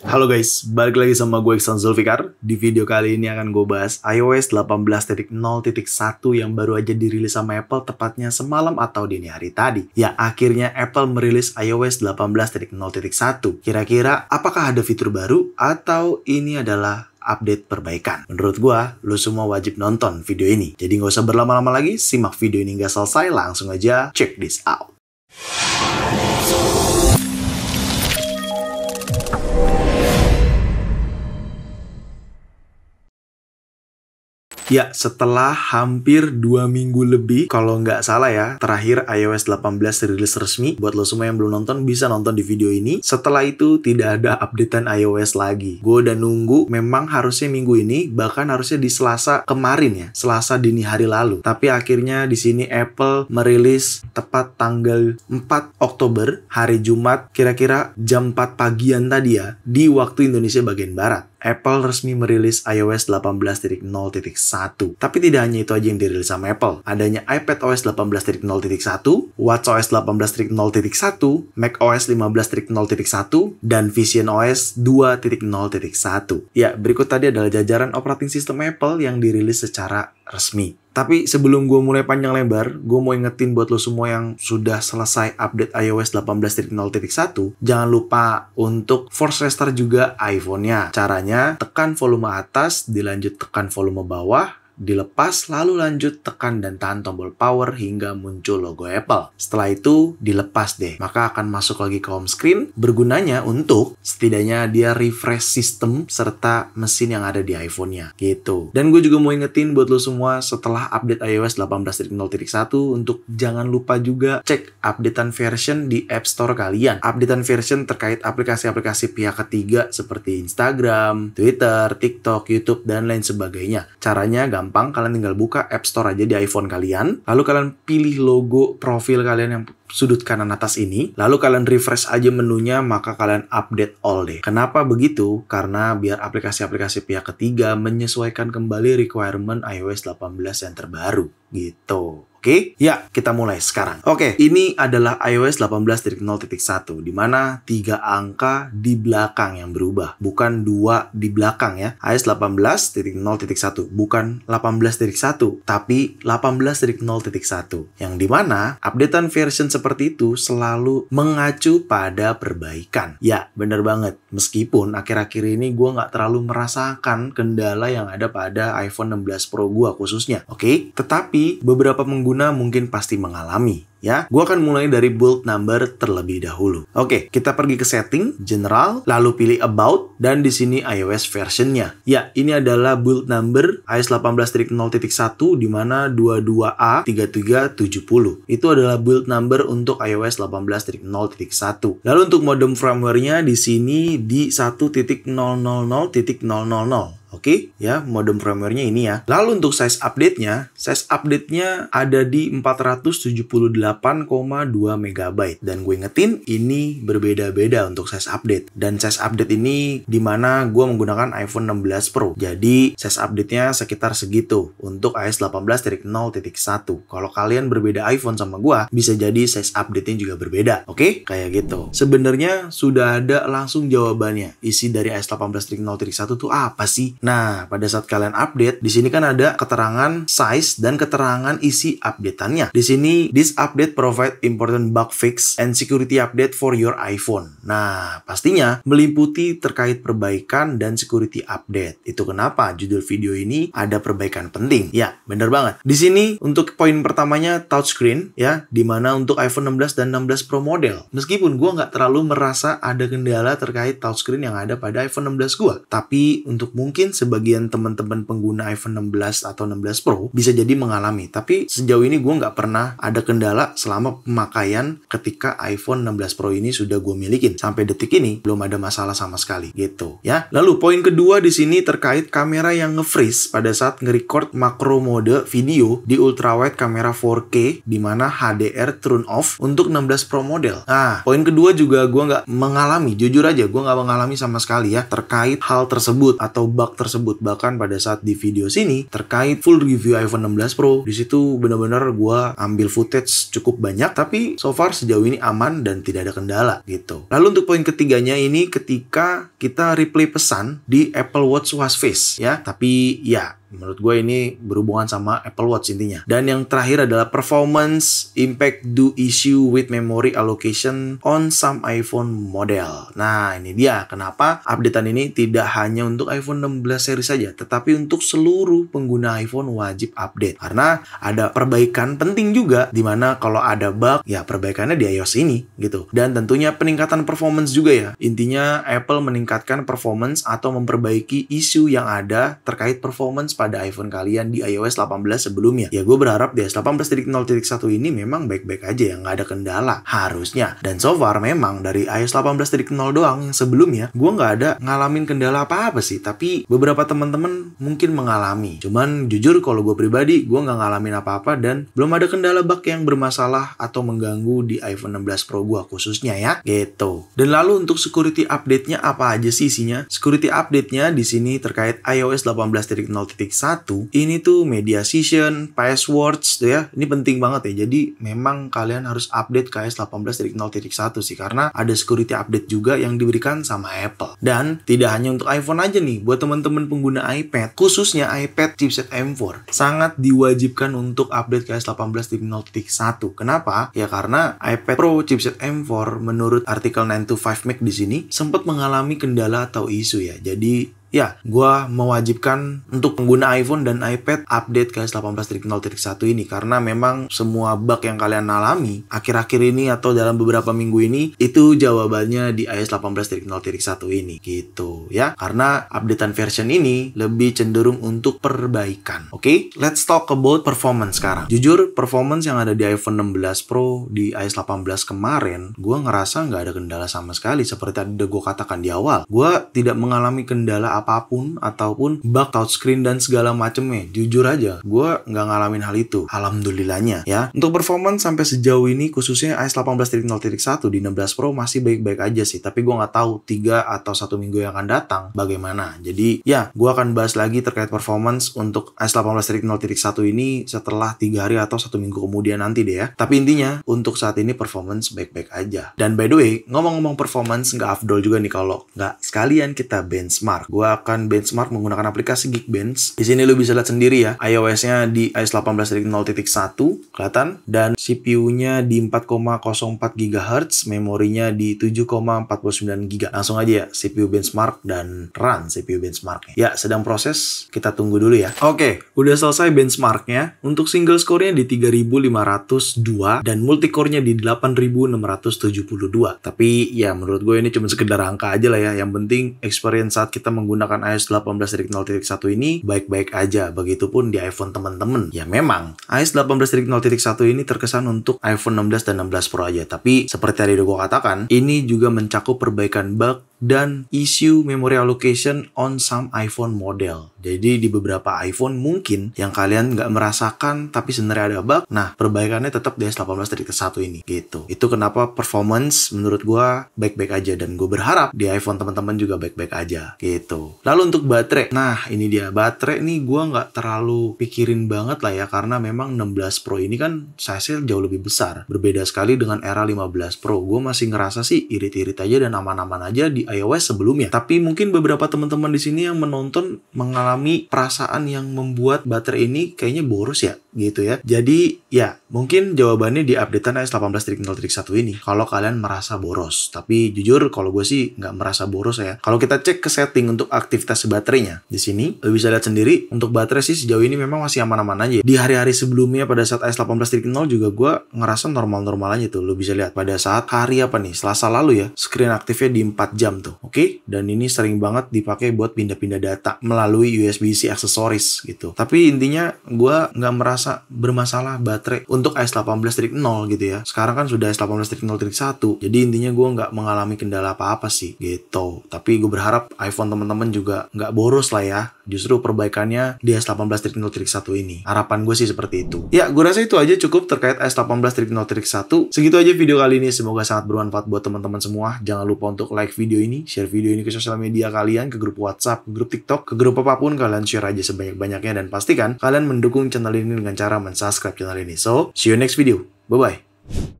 Halo guys, balik lagi sama gue Iksan Zulfikar. Di video kali ini akan gue bahas iOS 18.0.1 yang baru aja dirilis sama Apple tepatnya semalam atau dini hari tadi. Ya akhirnya Apple merilis iOS 18.0.1. Kira-kira apakah ada fitur baru atau ini adalah update perbaikan. Menurut gua, lu semua wajib nonton video ini. Jadi nggak usah berlama-lama lagi, simak video ini nggak selesai, langsung aja check this out. Ya, setelah hampir dua minggu lebih, kalau nggak salah ya, terakhir iOS 18 rilis resmi. Buat lo semua yang belum nonton, bisa nonton di video ini. Setelah itu, tidak ada updatean iOS lagi. Gue udah nunggu, memang harusnya minggu ini, bahkan harusnya di Selasa kemarin ya, Selasa dini hari lalu. Tapi akhirnya di sini Apple merilis tepat tanggal 4 Oktober, hari Jumat, kira-kira jam 4 pagian tadi ya, di waktu Indonesia bagian Barat. Apple resmi merilis iOS 18.0.1. Tapi tidak hanya itu aja yang dirilis sama Apple. Adanya iPadOS 18.0.1, WatchOS 18.0.1, macOS 15.0.1, dan visionOS 2.0.1. Ya, berikut tadi adalah jajaran operating system Apple yang dirilis secara resmi. Tapi sebelum gue mulai panjang lebar, gue mau ingetin buat lo semua yang sudah selesai update iOS 18.0.1, jangan lupa untuk force restart juga iPhone-nya. Caranya, tekan volume atas, dilanjut tekan volume bawah, dilepas lalu lanjut tekan dan tahan tombol power hingga muncul logo Apple. Setelah itu dilepas deh, maka akan masuk lagi ke home screen bergunanya untuk setidaknya dia refresh sistem serta mesin yang ada di iPhone-nya gitu. Dan gue juga mau ingetin buat lo semua setelah update iOS 18.0.1 untuk jangan lupa juga cek updatean version di App Store kalian. Updatean version terkait aplikasi-aplikasi pihak ketiga seperti Instagram, Twitter, TikTok, YouTube, dan lain sebagainya. Caranya gampang gampang, kalian tinggal buka App Store aja di iPhone kalian, lalu kalian pilih logo profil kalian yang sudut kanan atas ini, lalu kalian refresh aja menunya, maka kalian update all deh. Kenapa begitu? Karena biar aplikasi-aplikasi pihak ketiga menyesuaikan kembali requirement iOS 18 yang terbaru, gitu. Oke? Okay? Ya, kita mulai sekarang. Oke, okay, ini adalah iOS 18.0.1 di mana tiga angka di belakang yang berubah, bukan dua di belakang ya. iOS 18.0.1 bukan 18.1 tapi 18.0.1 yang di mana updatean version seperti itu selalu mengacu pada perbaikan. Ya, bener banget. Meskipun akhir-akhir ini gue nggak terlalu merasakan kendala yang ada pada iPhone 16 Pro gue khususnya. Oke? Okay? Tetapi beberapa pengguna pengguna mungkin pasti mengalami ya. Gua akan mulai dari build number terlebih dahulu. Oke, kita pergi ke setting, general, lalu pilih about dan di sini iOS versionnya. Ya, ini adalah build number iOS 18.0.1 di mana 22A3370. Itu adalah build number untuk iOS 18.0.1. Lalu untuk modem firmware-nya di sini di 1.000.000. Oke, okay? ya modem firmware-nya ini ya. Lalu untuk size update-nya, size update-nya ada di 478,2 MB. Dan gue ingetin, ini berbeda-beda untuk size update. Dan size update ini dimana gue menggunakan iPhone 16 Pro. Jadi, size update-nya sekitar segitu untuk iOS 18.0.1. Kalau kalian berbeda iPhone sama gue, bisa jadi size update-nya juga berbeda. Oke, okay? kayak gitu. Sebenarnya sudah ada langsung jawabannya. Isi dari iOS 18.0.1 tuh apa sih? Nah, pada saat kalian update, di sini kan ada keterangan size dan keterangan isi updateannya. Di sini, this update provide important bug fix and security update for your iPhone. Nah, pastinya meliputi terkait perbaikan dan security update. Itu kenapa judul video ini ada perbaikan penting. Ya, bener banget. Di sini untuk poin pertamanya touchscreen ya, dimana untuk iPhone 16 dan 16 Pro model. Meskipun gue nggak terlalu merasa ada kendala terkait touchscreen yang ada pada iPhone 16 gue, tapi untuk mungkin mungkin sebagian teman-teman pengguna iPhone 16 atau 16 Pro bisa jadi mengalami. Tapi sejauh ini gue nggak pernah ada kendala selama pemakaian ketika iPhone 16 Pro ini sudah gue milikin. Sampai detik ini belum ada masalah sama sekali gitu ya. Lalu poin kedua di sini terkait kamera yang nge-freeze pada saat nge-record makro mode video di ultrawide kamera 4K di mana HDR turn off untuk 16 Pro model. Nah, poin kedua juga gue nggak mengalami, jujur aja gue nggak mengalami sama sekali ya terkait hal tersebut atau bug tersebut. Bahkan pada saat di video sini terkait full review iPhone 16 Pro, di situ benar-benar gue ambil footage cukup banyak, tapi so far sejauh ini aman dan tidak ada kendala gitu. Lalu untuk poin ketiganya ini ketika kita replay pesan di Apple Watch Watch Face ya, tapi ya Menurut gue ini berhubungan sama Apple Watch intinya. Dan yang terakhir adalah performance impact do issue with memory allocation on some iPhone model. Nah ini dia kenapa updatean ini tidak hanya untuk iPhone 16 seri saja, tetapi untuk seluruh pengguna iPhone wajib update. Karena ada perbaikan penting juga, dimana kalau ada bug, ya perbaikannya di iOS ini gitu. Dan tentunya peningkatan performance juga ya. Intinya Apple meningkatkan performance atau memperbaiki isu yang ada terkait performance pada iPhone kalian di iOS 18 sebelumnya. Ya gue berharap di iOS 18.0.1 ini memang baik-baik aja ya, nggak ada kendala. Harusnya. Dan so far memang dari iOS 18.0 doang yang sebelumnya, gue nggak ada ngalamin kendala apa-apa sih. Tapi beberapa teman-teman mungkin mengalami. Cuman jujur kalau gue pribadi, gue nggak ngalamin apa-apa dan belum ada kendala bug yang bermasalah atau mengganggu di iPhone 16 Pro gue khususnya ya. Gitu. Dan lalu untuk security update-nya apa aja sih isinya? Security update-nya di sini terkait iOS 18.0.3 klik satu ini tuh media session passwords tuh ya ini penting banget ya jadi memang kalian harus update KS 18.0.1 sih karena ada security update juga yang diberikan sama Apple dan tidak hanya untuk iPhone aja nih buat teman-teman pengguna iPad khususnya iPad chipset M4 sangat diwajibkan untuk update KS 18.0.1 kenapa ya karena iPad Pro chipset M4 menurut artikel 9 to 5 Mac di sini sempat mengalami kendala atau isu ya jadi Ya, gue mewajibkan untuk pengguna iPhone dan iPad update ke 18.0.1 ini karena memang semua bug yang kalian alami akhir-akhir ini atau dalam beberapa minggu ini itu jawabannya di iOS 18.0.1 ini gitu ya. Karena updatean version ini lebih cenderung untuk perbaikan. Oke, okay? let's talk about performance sekarang. Jujur, performance yang ada di iPhone 16 Pro di iOS 18 kemarin, gue ngerasa nggak ada kendala sama sekali seperti tadi gue katakan di awal. Gue tidak mengalami kendala apapun ataupun bug touchscreen dan segala macemnya. Jujur aja, gue nggak ngalamin hal itu. Alhamdulillahnya ya. Untuk performance sampai sejauh ini khususnya iOS 18.0.1 di 16 Pro masih baik-baik aja sih. Tapi gue nggak tahu tiga atau satu minggu yang akan datang bagaimana. Jadi ya, gue akan bahas lagi terkait performance untuk iOS 18.0.1 ini setelah tiga hari atau satu minggu kemudian nanti deh ya. Tapi intinya untuk saat ini performance baik-baik aja. Dan by the way, ngomong-ngomong performance nggak afdol juga nih kalau nggak sekalian kita benchmark. Gue akan benchmark menggunakan aplikasi Geekbench. Di sini lu bisa lihat sendiri ya, iOS-nya di iOS 18.0.1 kelihatan dan CPU-nya di 4,04 GHz, memorinya di 7,49 GB. Langsung aja ya, CPU benchmark dan run CPU benchmarknya. Ya, sedang proses, kita tunggu dulu ya. Oke, udah selesai benchmarknya. Untuk single score-nya di 3502 dan multi core-nya di 8672. Tapi ya menurut gue ini cuma sekedar angka aja lah ya. Yang penting experience saat kita menggunakan menggunakan iOS 18.0.1 ini baik-baik aja, begitupun di iPhone teman-teman. Ya memang, iOS 18.0.1 ini terkesan untuk iPhone 16 dan 16 Pro aja, tapi seperti tadi udah gue katakan, ini juga mencakup perbaikan bug dan issue memory allocation on some iPhone model. Jadi di beberapa iPhone mungkin yang kalian nggak merasakan tapi sebenarnya ada bug, nah perbaikannya tetap di S18.1 ini gitu. Itu kenapa performance menurut gue baik-baik aja dan gue berharap di iPhone teman-teman juga baik-baik aja gitu. Lalu untuk baterai, nah ini dia baterai nih gue nggak terlalu pikirin banget lah ya karena memang 16 Pro ini kan size-nya jauh lebih besar. Berbeda sekali dengan era 15 Pro. Gue masih ngerasa sih irit-irit aja dan aman-aman aja di iOS sebelumnya. Tapi mungkin beberapa teman-teman di sini yang menonton mengalami perasaan yang membuat baterai ini kayaknya boros ya gitu ya. Jadi ya mungkin jawabannya di updatean iOS 18.0.1 ini. Kalau kalian merasa boros, tapi jujur kalau gue sih nggak merasa boros ya. Kalau kita cek ke setting untuk aktivitas baterainya di sini, lo bisa lihat sendiri untuk baterai sih sejauh ini memang masih aman-aman aja. Di hari-hari sebelumnya pada saat iOS 18.0 juga gue ngerasa normal-normal aja tuh. Lo bisa lihat pada saat hari apa nih? Selasa lalu ya, screen aktifnya di 4 jam tertentu, oke? Okay? Dan ini sering banget dipakai buat pindah-pindah data melalui USB-C aksesoris gitu. Tapi intinya gue nggak merasa bermasalah baterai untuk S18.0 18 gitu ya. Sekarang kan sudah S18.0.1, 18 jadi intinya gue nggak mengalami kendala apa-apa sih gitu. Tapi gue berharap iPhone teman-teman juga nggak boros lah ya. Justru perbaikannya di S18.0.1 18 ini. Harapan gue sih seperti itu. Ya, gue rasa itu aja cukup terkait S18.0.1. 18 Segitu aja video kali ini. Semoga sangat bermanfaat buat teman-teman semua. Jangan lupa untuk like video ini ini, share video ini ke sosial media kalian, ke grup WhatsApp, ke grup TikTok, ke grup apapun kalian share aja sebanyak-banyaknya dan pastikan kalian mendukung channel ini dengan cara mensubscribe channel ini. So, see you next video. Bye-bye.